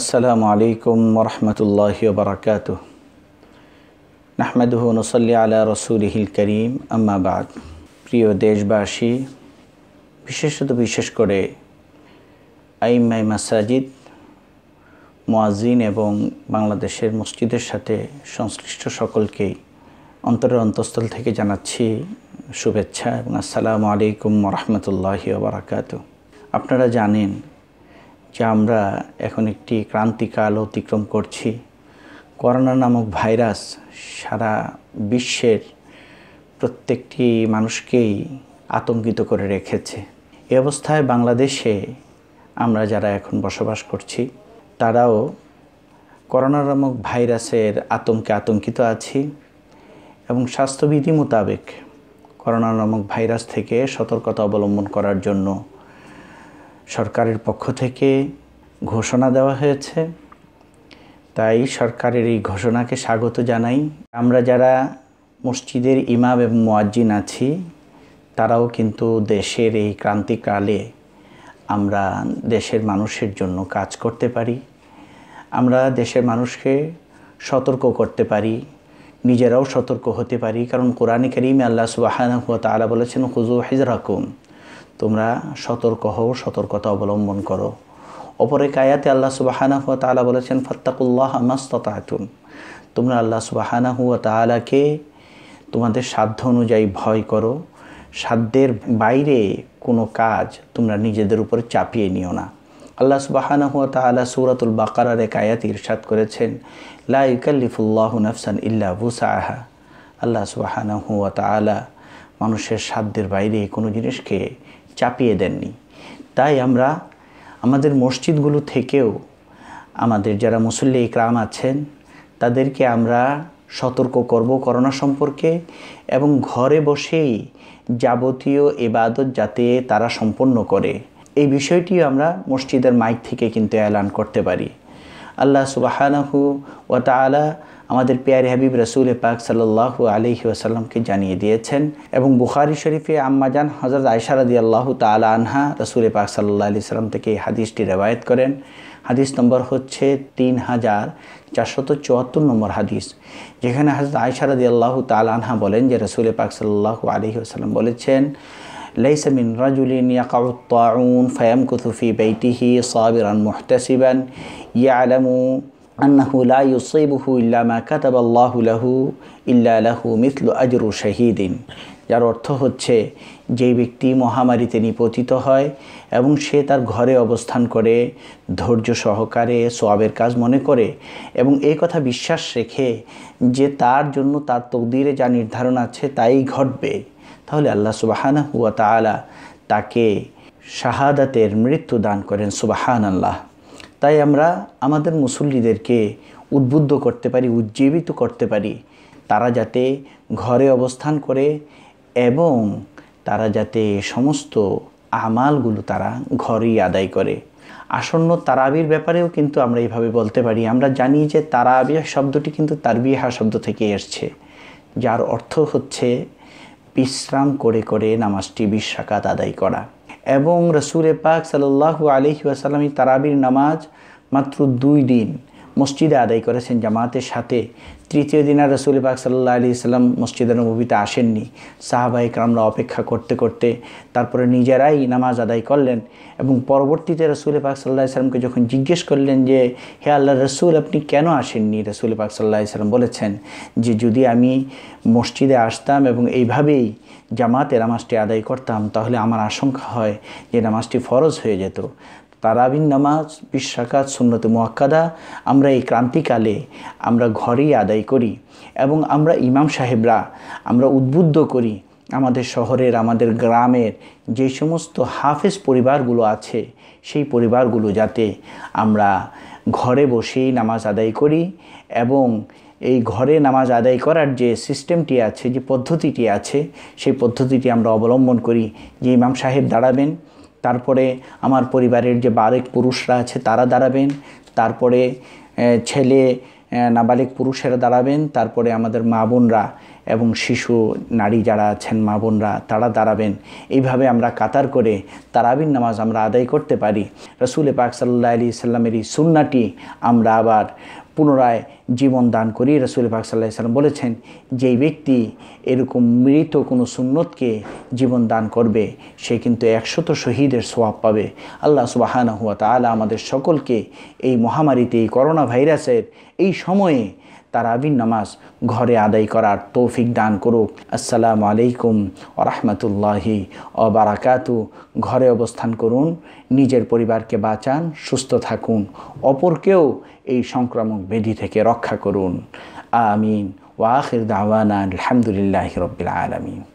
আসসালামু আলাইকুম ওরহমতুল্লাহ বারকাত নাহমেদ নসল্লি আলা রসুলহিল করিম আম্মাবাদ প্রিয় দেশবাসী বিশেষত বিশেষ করে আইমাই মাসাজিদ মোয়াজিন এবং বাংলাদেশের মসজিদের সাথে সংশ্লিষ্ট সকলকেই অন্তরের অন্তঃস্থল থেকে জানাচ্ছি শুভেচ্ছা এবং আসসালামু আলাইকুম ওরহমতুল্লাহি বারাকাত আপনারা জানেন যে আমরা এখন একটি ক্রান্তিকাল অতিক্রম করছি করোনা নামক ভাইরাস সারা বিশ্বের প্রত্যেকটি মানুষকেই আতঙ্কিত করে রেখেছে এ অবস্থায় বাংলাদেশে আমরা যারা এখন বসবাস করছি তারাও করোনা নামক ভাইরাসের আতঙ্কে আতঙ্কিত আছি এবং স্বাস্থ্যবিধি মোতাবেক করোনা নামক ভাইরাস থেকে সতর্কতা অবলম্বন করার জন্য সরকারের পক্ষ থেকে ঘোষণা দেওয়া হয়েছে তাই সরকারের এই ঘোষণাকে স্বাগত জানাই আমরা যারা মসজিদের ইমাম এবং মোয়াজ্জিন আছি তারাও কিন্তু দেশের এই ক্রান্তিকালে আমরা দেশের মানুষের জন্য কাজ করতে পারি আমরা দেশের মানুষকে সতর্ক করতে পারি নিজেরাও সতর্ক হতে পারি কারণ কোরআন করিমে আল্লাহ সুবাহান হুয়া তালা বলেছেন হুজু হাকুম তোমরা সতর্ক হও সতর্কতা অবলম্বন করো অপরে কায়াতে আল্লাহ সুবাহানাহু তালা বলেছেন ফত্তাকুল্লাহ আমাস্তাতুম তোমরা আল্লাহ সুবাহানাহু তালাকে তোমাদের সাধ্য অনুযায়ী ভয় করো সাধ্যের বাইরে কোনো কাজ তোমরা নিজেদের উপরে চাপিয়ে নিও না আল্লাহ সুবাহানাহু তালা সুরাতুল বাকারার কায়াত ইরশাদ করেছেন লা নফসান নাফসান ইল্লা বুসাহা আল্লাহ সুবাহানাহু তালা মানুষের সাধ্যের বাইরে কোনো জিনিসকে চাপিয়ে দেননি তাই আমরা আমাদের মসজিদগুলো থেকেও আমাদের যারা মুসল্লি ইকরাম আছেন তাদেরকে আমরা সতর্ক করব করোনা সম্পর্কে এবং ঘরে বসেই যাবতীয় এবাদত যাতে তারা সম্পন্ন করে এই বিষয়টি আমরা মসজিদের মাইক থেকে কিন্তু অ্যালান করতে পারি আল্লাহ সুবাহানাহু ও তালা আমাদের পেয়ার হাবিব রসুল পাক সাল্লাহ আলহি আসাল্লামকে জানিয়ে দিয়েছেন এবং বুখারি শরীফে আম্মাজান হজরত আদি আল্লাহ তাল আনহা রসুল পাক সাল্লাহ আলি সাল্লাম থেকে এই হাদিসটি রেবায়ত করেন হাদিস নম্বর হচ্ছে তিন হাজার চারশত চুয়াত্তর নম্বর হাদিস যেখানে হজরত আদি আল্লাহ আনহা বলেন যে রসুল পাক সাল্লাহ আলহি আসাল্লাম বলেছেন ليس من رجل يقع الطاعون فيمكث في بيته صابرا محتسبا يعلم لا يصيبه إلا ما كتب الله له إلا له مثل أجر شهيد যার অর্থ হচ্ছে যেই ব্যক্তি মহামারীতে নিপতিত হয় এবং সে তার ঘরে অবস্থান করে ধৈর্য সহকারে সোয়াবের কাজ মনে করে এবং এই কথা বিশ্বাস রেখে যে তার জন্য তার তকদিরে যা নির্ধারণ আছে তাই ঘটবে তাহলে আল্লাহ সুবাহান হুয়া তালা তাকে শাহাদাতের মৃত্যু দান করেন সুবাহান আল্লাহ তাই আমরা আমাদের মুসল্লিদেরকে উদ্বুদ্ধ করতে পারি উজ্জীবিত করতে পারি তারা যাতে ঘরে অবস্থান করে এবং তারা যাতে সমস্ত আমালগুলো তারা ঘরেই আদায় করে আসন্ন তারাবির ব্যাপারেও কিন্তু আমরা এইভাবে বলতে পারি আমরা জানি যে তারাবি শব্দটি কিন্তু তারবিহা শব্দ থেকে এসছে যার অর্থ হচ্ছে বিশ্রাম করে করে নামাজটি বিশ্বাকাত আদায় করা এবং রসুরে পাক সাল্লাহ আলহি আসালামী তারাবির নামাজ মাত্র দুই দিন মসজিদে আদায় করেছেন জামাতের সাথে তৃতীয় দিন আর রসুল পাক সাল্লাহ আলি সাল্লাম মসজিদের নবীতে আসেননি সাহাবাই কামরা অপেক্ষা করতে করতে তারপরে নিজেরাই নামাজ আদায় করলেন এবং পরবর্তীতে রসুল পাক সাল্লাহ সাল্লামকে যখন জিজ্ঞেস করলেন যে হে আল্লাহ রসুল আপনি কেন আসেননি রসুল পাক সাল্লাহ সাল্লাম বলেছেন যে যদি আমি মসজিদে আসতাম এবং এইভাবেই জামাতে নামাজটি আদায় করতাম তাহলে আমার আশঙ্কা হয় যে নামাজটি ফরজ হয়ে যেত তারাবিন নামাজ বিশ্বাকাত সুন্নত মোয়াক্কাদা আমরা এই ক্রান্তিকালে আমরা ঘরেই আদায় করি এবং আমরা ইমাম সাহেবরা আমরা উদ্বুদ্ধ করি আমাদের শহরের আমাদের গ্রামের যে সমস্ত হাফেজ পরিবারগুলো আছে সেই পরিবারগুলো যাতে আমরা ঘরে বসেই নামাজ আদায় করি এবং এই ঘরে নামাজ আদায় করার যে সিস্টেমটি আছে যে পদ্ধতিটি আছে সেই পদ্ধতিটি আমরা অবলম্বন করি যে ইমাম সাহেব দাঁড়াবেন তারপরে আমার পরিবারের যে বারেক পুরুষরা আছে তারা দাঁড়াবেন তারপরে ছেলে নাবালিক পুরুষেরা দাঁড়াবেন তারপরে আমাদের মা বোনরা এবং শিশু নারী যারা আছেন মা বোনরা তারা দাঁড়াবেন এইভাবে আমরা কাতার করে তারাবিন নামাজ আমরা আদায় করতে পারি রসুল পাক সাল্লা আলি সাল্লামের এই সুন্নাটি আমরা আবার পুনরায় জীবন দান করি রসুল পাক সাল্লাহ সাল্লাম বলেছেন যেই ব্যক্তি এরকম মৃত কোনো সুন্নতকে জীবন দান করবে সে কিন্তু একশত শহীদের সোয়াব পাবে আল্লাহ সুবাহানা হুয়া তালা আমাদের সকলকে এই মহামারীতে এই করোনা ভাইরাসের এই সময়ে তারাবির নামাজ ঘরে আদায় করার তৌফিক দান করুক আসসালামু আলাইকুম আরহামতুল্লাহি অবারাকাতু ঘরে অবস্থান করুন নিজের পরিবারকে বাঁচান সুস্থ থাকুন অপরকেও এই সংক্রামক ব্যাধি থেকে রক্ষা রক্ষা করুন আমিন ওয়া আখির দাওয়ানা আলহামদুলিল্লাহি রাব্বিল আলামিন